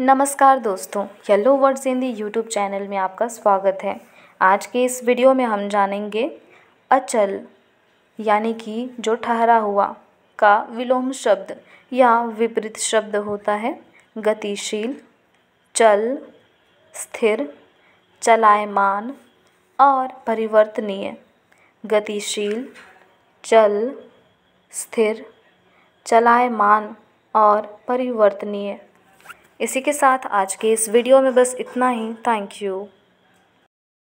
नमस्कार दोस्तों yellow words Hindi YouTube channel में आपका स्वागत है आज के इस वीडियो में हम जानेंगे अचल यानी कि जो ठहरा हुआ का विलोम शब्द या विपरीत शब्द होता है गतिशील चल स्थिर चलायमान और परिवर्तनीय गतिशील चल स्थिर चलायमान और परिवर्तनीय इसी के साथ आज के इस वीडियो में बस इतना ही थैंक यू